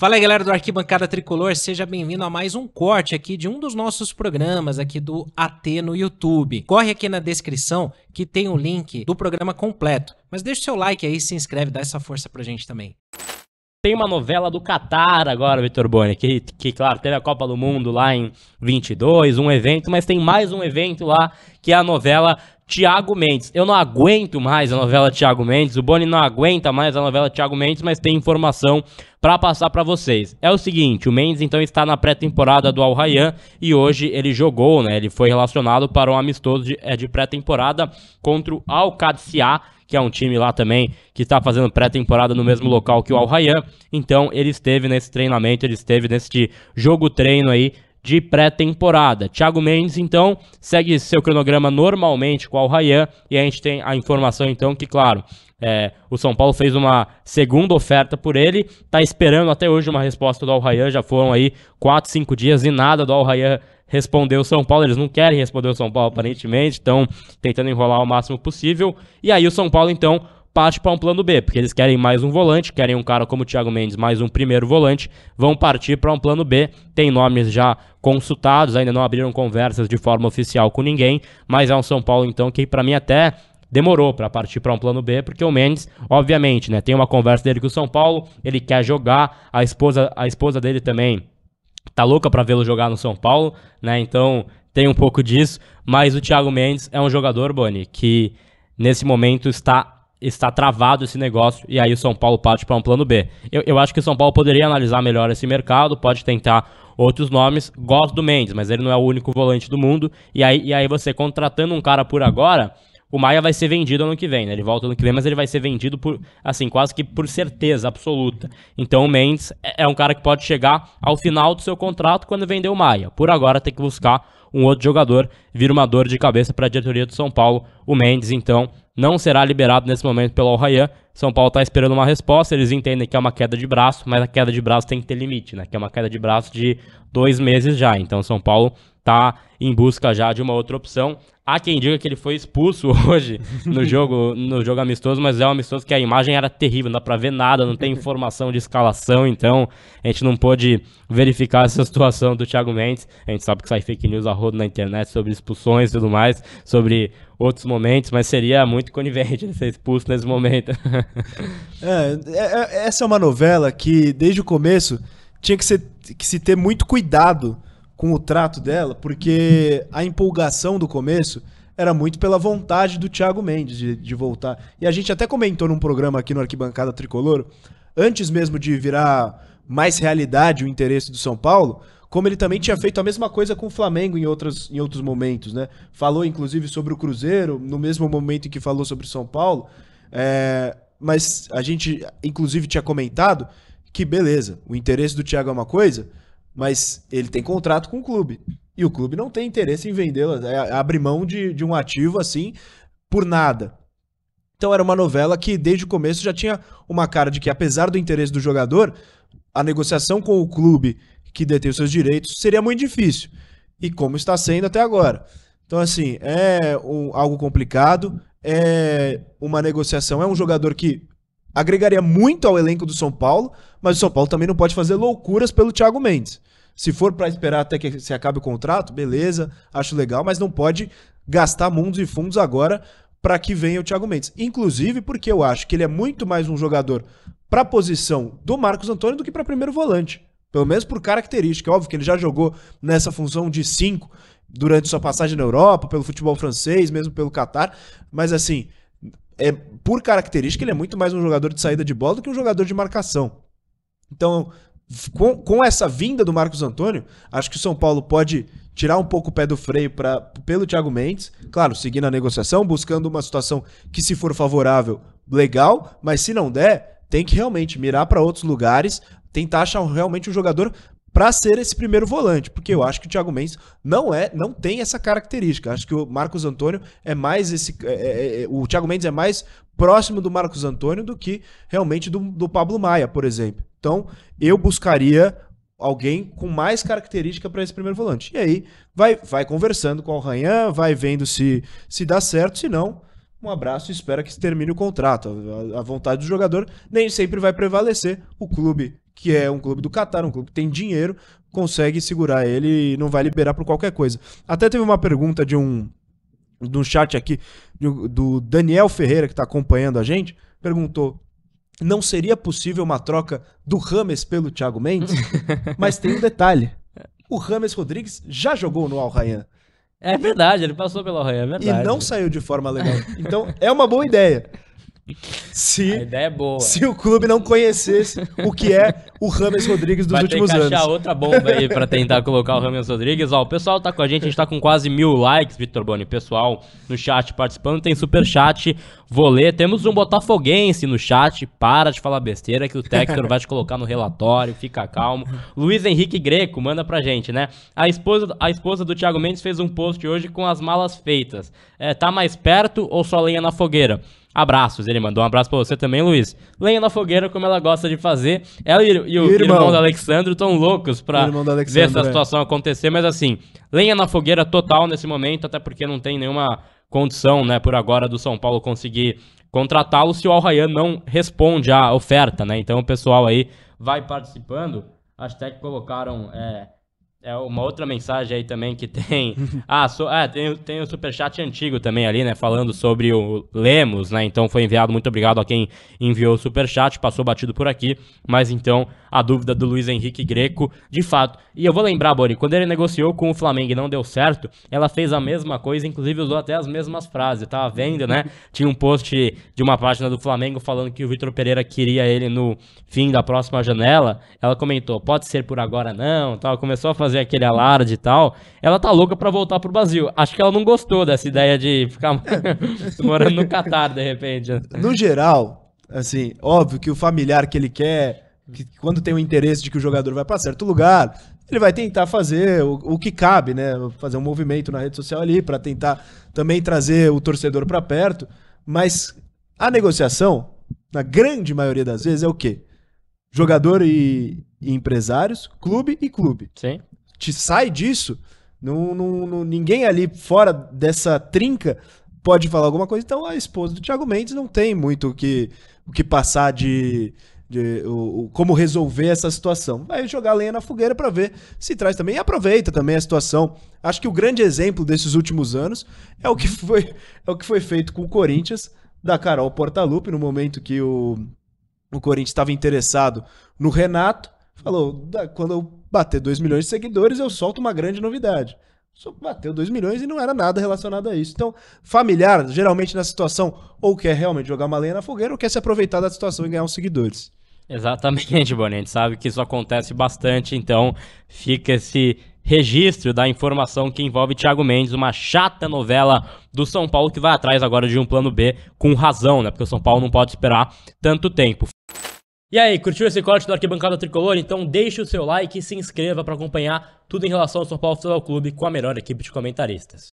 Fala aí, galera do Arquibancada Tricolor, seja bem-vindo a mais um corte aqui de um dos nossos programas aqui do AT no YouTube. Corre aqui na descrição que tem o link do programa completo. Mas deixa o seu like aí, se inscreve, dá essa força pra gente também. Tem uma novela do Catar agora, Vitor Boni, que, que, claro, teve a Copa do Mundo lá em 22, um evento, mas tem mais um evento lá, que é a novela Tiago Mendes. Eu não aguento mais a novela Tiago Mendes, o Boni não aguenta mais a novela Tiago Mendes, mas tem informação para passar para vocês. É o seguinte, o Mendes então está na pré-temporada do Al Rayyan e hoje ele jogou, né? Ele foi relacionado para um amistoso de, é, de pré-temporada contra o Al que é um time lá também que está fazendo pré-temporada no mesmo local que o Al Rayyan. Então ele esteve nesse treinamento, ele esteve nesse jogo treino aí de pré-temporada. Thiago Mendes, então, segue seu cronograma normalmente com o Rayan e a gente tem a informação, então, que, claro, é, o São Paulo fez uma segunda oferta por ele, está esperando até hoje uma resposta do rayan já foram aí 4, 5 dias e nada do rayan respondeu o São Paulo, eles não querem responder o São Paulo aparentemente, estão tentando enrolar o máximo possível, e aí o São Paulo, então, parte para um plano B, porque eles querem mais um volante, querem um cara como o Thiago Mendes, mais um primeiro volante, vão partir para um plano B. Tem nomes já consultados, ainda não abriram conversas de forma oficial com ninguém, mas é um São Paulo então que para mim até demorou para partir para um plano B, porque o Mendes, obviamente, né, tem uma conversa dele com o São Paulo, ele quer jogar, a esposa, a esposa dele também tá louca para vê-lo jogar no São Paulo, né? Então, tem um pouco disso, mas o Thiago Mendes é um jogador, Boni, que nesse momento está está travado esse negócio e aí o São Paulo parte para um plano B. Eu, eu acho que o São Paulo poderia analisar melhor esse mercado, pode tentar outros nomes. Gosto do Mendes, mas ele não é o único volante do mundo. E aí, e aí você contratando um cara por agora, o Maia vai ser vendido ano que vem, né? Ele volta ano que vem, mas ele vai ser vendido por, assim, quase que por certeza absoluta. Então o Mendes é, é um cara que pode chegar ao final do seu contrato quando vender o Maia. Por agora tem que buscar um outro jogador, vira uma dor de cabeça para a diretoria do São Paulo. O Mendes, então, não será liberado nesse momento pelo Al-Rayyan. São Paulo está esperando uma resposta, eles entendem que é uma queda de braço, mas a queda de braço tem que ter limite, né? Que é uma queda de braço de dois meses já. Então São Paulo tá em busca já de uma outra opção. Há quem diga que ele foi expulso hoje no jogo, no jogo amistoso, mas é um amistoso que a imagem era terrível, não dá para ver nada, não tem informação de escalação, então a gente não pôde verificar essa situação do Thiago Mendes. A gente sabe que sai fake news a rodo na internet sobre expulsões e tudo mais, sobre outros momentos, mas seria muito conivente ser expulso nesse momento. É, é, é, essa é uma novela que desde o começo tinha que, ser, que se ter muito cuidado com o trato dela, porque a empolgação do começo era muito pela vontade do Thiago Mendes de, de voltar. E a gente até comentou num programa aqui no Arquibancada Tricolor, antes mesmo de virar mais realidade o interesse do São Paulo, como ele também tinha feito a mesma coisa com o Flamengo em, outras, em outros momentos, né? Falou, inclusive, sobre o Cruzeiro, no mesmo momento em que falou sobre São Paulo. É, mas a gente, inclusive, tinha comentado que, beleza, o interesse do Thiago é uma coisa, mas ele tem contrato com o clube. E o clube não tem interesse em vendê-la, é, é abre mão de, de um ativo assim por nada. Então era uma novela que desde o começo já tinha uma cara de que, apesar do interesse do jogador, a negociação com o clube que detém os seus direitos seria muito difícil. E como está sendo até agora. Então, assim, é um, algo complicado, é uma negociação, é um jogador que agregaria muito ao elenco do São Paulo, mas o São Paulo também não pode fazer loucuras pelo Thiago Mendes. Se for para esperar até que se acabe o contrato, beleza, acho legal, mas não pode gastar mundos e fundos agora para que venha o Thiago Mendes. Inclusive porque eu acho que ele é muito mais um jogador para a posição do Marcos Antônio do que para primeiro volante. Pelo menos por característica. É óbvio que ele já jogou nessa função de 5 durante sua passagem na Europa, pelo futebol francês, mesmo pelo Catar. Mas assim, é, por característica, ele é muito mais um jogador de saída de bola do que um jogador de marcação. Então, com, com essa vinda do Marcos Antônio, acho que o São Paulo pode tirar um pouco o pé do freio pra, pelo Thiago Mendes, claro, seguindo a negociação, buscando uma situação que, se for favorável, legal, mas se não der, tem que realmente mirar para outros lugares, tentar achar realmente um jogador para ser esse primeiro volante, porque eu uhum. acho que o Thiago Mendes não é, não tem essa característica. Acho que o Marcos Antônio é mais esse, é é, é, é, o Thiago Mendes é mais próximo do Marcos Antônio do que realmente do, do Pablo Maia, por exemplo. Então, eu buscaria alguém com mais característica para esse primeiro volante. E aí vai vai conversando com o Ranhan, vai vendo se se dá certo, se não, um abraço e espero que se termine o contrato. A, a vontade do jogador nem sempre vai prevalecer. O clube, que é um clube do Catar, um clube que tem dinheiro, consegue segurar ele e não vai liberar por qualquer coisa. Até teve uma pergunta de um no chat aqui do Daniel Ferreira que está acompanhando a gente, perguntou: "Não seria possível uma troca do Rames pelo Thiago Mendes?" Mas tem um detalhe. O Rames Rodrigues já jogou no Al Rayyan. É verdade, ele passou pela Roya, é verdade. E não saiu de forma legal. Então, é uma boa ideia se, a ideia é boa. Se o clube não conhecesse o que é o Rames Rodrigues dos Vai últimos ter que achar outra bomba aí para tentar colocar o Rames Rodrigues. Ó, o pessoal tá com a gente, a gente tá com quase mil likes, Vitor Boni. Pessoal no chat participando, tem super chat. Vou ler. Temos um botafoguense no chat. Para de falar besteira que o Textor vai te colocar no relatório. Fica calmo. Luiz Henrique Greco manda pra gente, né? A esposa, a esposa do Thiago Mendes fez um post hoje com as malas feitas. É, tá mais perto ou só lenha na fogueira? Abraços, ele mandou um abraço pra você também, Luiz. Lenha na fogueira, como ela gosta de fazer. Ela é, e, e o irmão. irmão do Alexandre estão loucos pra ver essa né? situação acontecer, mas assim, lenha na fogueira total nesse momento, até porque não tem nenhuma condição, né, por agora, do São Paulo conseguir contratá-lo se o Al não responde à oferta, né? Então o pessoal aí vai participando. Acho até que colocaram. É, é uma outra mensagem aí também que tem. Ah, so, ah tem, tem o superchat antigo também ali, né? Falando sobre o Lemos, né? Então foi enviado. Muito obrigado a quem enviou o superchat. Passou batido por aqui. Mas então a dúvida do Luiz Henrique Greco, de fato. E eu vou lembrar, Bori, quando ele negociou com o Flamengo e não deu certo, ela fez a mesma coisa, inclusive usou até as mesmas frases. Eu tava vendo, né? Tinha um post de uma página do Flamengo falando que o Vitor Pereira queria ele no fim da próxima janela. Ela comentou: pode ser por agora não, tal. Começou a fazer aquele alarde e tal. Ela tá louca para voltar pro Brasil. Acho que ela não gostou dessa ideia de ficar morando no Catar, de repente. No geral, assim, óbvio que o familiar que ele quer que quando tem o interesse de que o jogador vai para certo lugar, ele vai tentar fazer o, o, que cabe, né? Fazer um movimento na rede social ali para tentar também trazer o torcedor para perto. Mas a negociação, na grande maioria das vezes, é o quê? Jogador e, e empresários, clube e clube. Sim. Te sai disso, não, não, não, ninguém ali fora dessa trinca pode falar alguma coisa. Então a esposa do Thiago Mendes não tem muito o que, o que passar de de o, o, como resolver essa situação. Vai jogar lenha na fogueira para ver se traz também. E aproveita também a situação. Acho que o grande exemplo desses últimos anos é o que foi, é o que foi feito com o Corinthians, da Carol Portalupe, no momento que o, o Corinthians estava interessado no Renato. Falou: quando eu bater 2 milhões de seguidores, eu solto uma grande novidade. Só bateu 2 milhões e não era nada relacionado a isso. Então, familiar, geralmente na situação, ou quer realmente jogar uma lenha na fogueira, ou quer se aproveitar da situação e ganhar uns seguidores. Exatamente, Boni. A gente sabe que isso acontece bastante, então fica esse registro da informação que envolve Thiago Mendes, uma chata novela do São Paulo que vai atrás agora de um plano B com razão, né? Porque o São Paulo não pode esperar tanto tempo. E aí, curtiu esse corte do Arquibancada Tricolor? Então deixe o seu like e se inscreva para acompanhar tudo em relação ao São Paulo Futebol Clube com a melhor equipe de comentaristas.